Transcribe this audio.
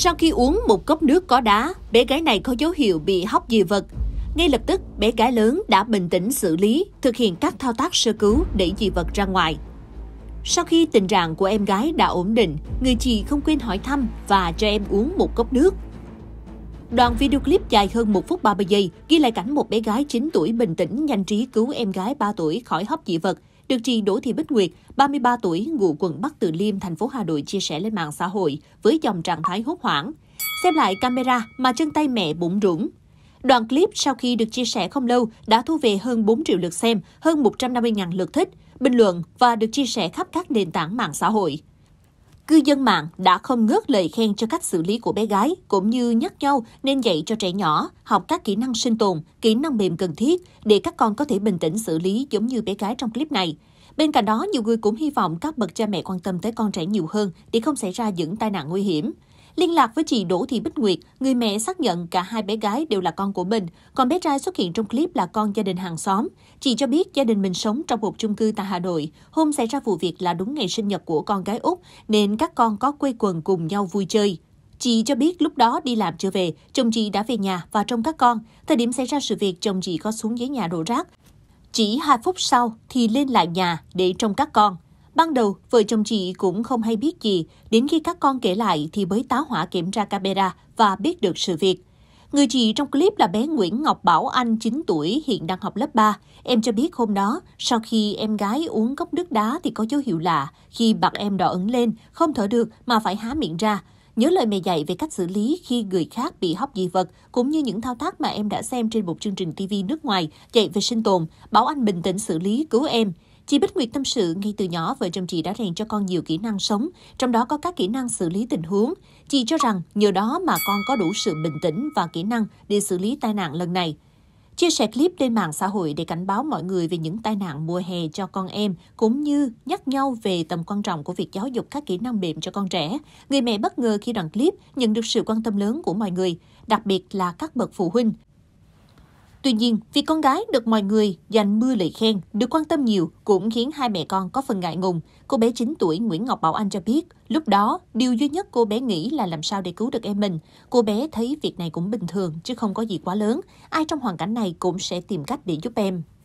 Sau khi uống một cốc nước có đá, bé gái này có dấu hiệu bị hóc dị vật. Ngay lập tức, bé gái lớn đã bình tĩnh xử lý, thực hiện các thao tác sơ cứu để dị vật ra ngoài. Sau khi tình trạng của em gái đã ổn định, người chị không quên hỏi thăm và cho em uống một cốc nước. Đoạn video clip dài hơn 1 phút 30 giây ghi lại cảnh một bé gái 9 tuổi bình tĩnh nhanh trí cứu em gái 3 tuổi khỏi hóc dị vật. Được chị Đỗ Thị Bích Nguyệt, 33 tuổi, ngụ quận Bắc Từ Liêm, thành phố Hà Nội chia sẻ lên mạng xã hội với dòng trạng thái hốt hoảng. Xem lại camera mà chân tay mẹ bụng rủng. Đoạn clip sau khi được chia sẻ không lâu đã thu về hơn 4 triệu lượt xem, hơn 150.000 lượt thích, bình luận và được chia sẻ khắp các nền tảng mạng xã hội cư dân mạng đã không ngớt lời khen cho cách xử lý của bé gái, cũng như nhắc nhau nên dạy cho trẻ nhỏ học các kỹ năng sinh tồn, kỹ năng mềm cần thiết để các con có thể bình tĩnh xử lý giống như bé gái trong clip này. Bên cạnh đó, nhiều người cũng hy vọng các bậc cha mẹ quan tâm tới con trẻ nhiều hơn để không xảy ra những tai nạn nguy hiểm. Liên lạc với chị Đỗ Thị Bích Nguyệt, người mẹ xác nhận cả hai bé gái đều là con của mình, còn bé trai xuất hiện trong clip là con gia đình hàng xóm. Chị cho biết gia đình mình sống trong một chung cư tại Hà Nội. Hôm xảy ra vụ việc là đúng ngày sinh nhật của con gái Úc, nên các con có quây quần cùng nhau vui chơi. Chị cho biết lúc đó đi làm chưa về, chồng chị đã về nhà và trông các con. Thời điểm xảy ra sự việc, chồng chị có xuống dưới nhà đổ rác. Chỉ 2 phút sau thì lên lại nhà để trông các con. Ban đầu, vợ chồng chị cũng không hay biết gì, đến khi các con kể lại thì mới táo hỏa kiểm tra camera và biết được sự việc. Người chị trong clip là bé Nguyễn Ngọc Bảo Anh 9 tuổi, hiện đang học lớp 3. Em cho biết hôm đó, sau khi em gái uống cốc nước đá thì có dấu hiệu lạ, khi mặt em đỏ ửng lên, không thở được mà phải há miệng ra. Nhớ lời mẹ dạy về cách xử lý khi người khác bị hóc dị vật, cũng như những thao tác mà em đã xem trên một chương trình TV nước ngoài dạy về sinh tồn, Bảo Anh bình tĩnh xử lý, cứu em. Chị Bích Nguyệt tâm sự ngay từ nhỏ vợ chồng chị đã rèn cho con nhiều kỹ năng sống, trong đó có các kỹ năng xử lý tình huống. Chị cho rằng nhờ đó mà con có đủ sự bình tĩnh và kỹ năng để xử lý tai nạn lần này. Chia sẻ clip lên mạng xã hội để cảnh báo mọi người về những tai nạn mùa hè cho con em, cũng như nhắc nhau về tầm quan trọng của việc giáo dục các kỹ năng mềm cho con trẻ. Người mẹ bất ngờ khi đoạn clip nhận được sự quan tâm lớn của mọi người, đặc biệt là các bậc phụ huynh. Tuy nhiên, việc con gái được mọi người dành mưa lời khen, được quan tâm nhiều cũng khiến hai mẹ con có phần ngại ngùng. Cô bé 9 tuổi Nguyễn Ngọc Bảo Anh cho biết, lúc đó, điều duy nhất cô bé nghĩ là làm sao để cứu được em mình. Cô bé thấy việc này cũng bình thường chứ không có gì quá lớn. Ai trong hoàn cảnh này cũng sẽ tìm cách để giúp em.